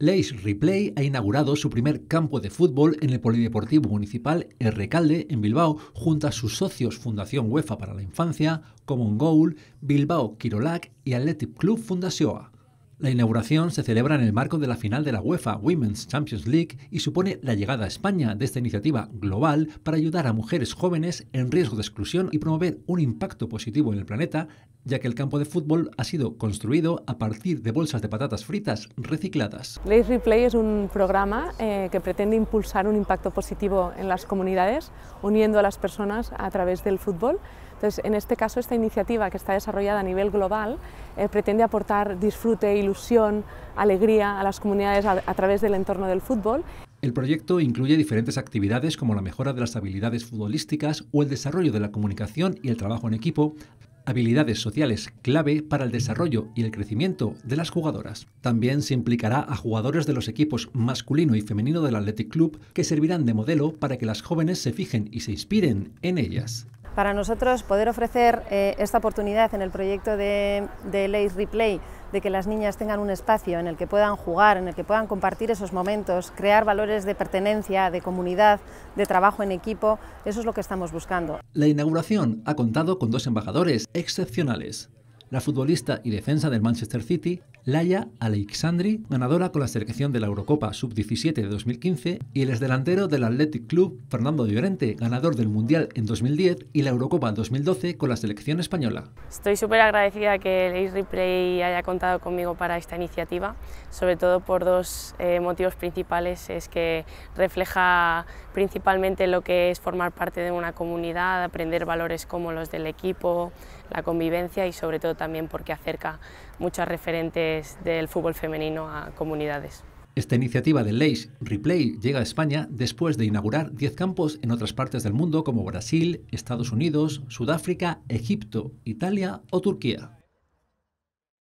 Leis Replay ha inaugurado su primer campo de fútbol en el Polideportivo Municipal El Recalde, en Bilbao, junto a sus socios Fundación UEFA para la Infancia, Common Goal, Bilbao Quirolac y Athletic Club Fundación. La inauguración se celebra en el marco de la final de la UEFA Women's Champions League y supone la llegada a España de esta iniciativa global para ayudar a mujeres jóvenes en riesgo de exclusión y promover un impacto positivo en el planeta, ya que el campo de fútbol ha sido construido a partir de bolsas de patatas fritas recicladas. Lace Play es un programa eh, que pretende impulsar un impacto positivo en las comunidades, uniendo a las personas a través del fútbol. Entonces, en este caso, esta iniciativa que está desarrollada a nivel global eh, pretende aportar disfrute, ilusión, alegría a las comunidades a, a través del entorno del fútbol. El proyecto incluye diferentes actividades como la mejora de las habilidades futbolísticas o el desarrollo de la comunicación y el trabajo en equipo, habilidades sociales clave para el desarrollo y el crecimiento de las jugadoras. También se implicará a jugadores de los equipos masculino y femenino del Athletic Club que servirán de modelo para que las jóvenes se fijen y se inspiren en ellas. Para nosotros poder ofrecer eh, esta oportunidad en el proyecto de, de Replay, de que las niñas tengan un espacio en el que puedan jugar, en el que puedan compartir esos momentos, crear valores de pertenencia, de comunidad, de trabajo en equipo, eso es lo que estamos buscando. La inauguración ha contado con dos embajadores excepcionales, la futbolista y defensa del Manchester City, Laia Alexandri, ganadora con la selección de la Eurocopa Sub-17 de 2015, y el delantero del Athletic Club, Fernando Llorente, ganador del Mundial en 2010 y la Eurocopa 2012 con la selección española. Estoy súper agradecida que el Ace Replay haya contado conmigo para esta iniciativa, sobre todo por dos eh, motivos principales. Es que refleja principalmente lo que es formar parte de una comunidad, aprender valores como los del equipo, la convivencia y sobre todo también porque acerca muchas referentes del fútbol femenino a comunidades. Esta iniciativa de Leis Replay llega a España después de inaugurar 10 campos en otras partes del mundo como Brasil, Estados Unidos, Sudáfrica, Egipto, Italia o Turquía.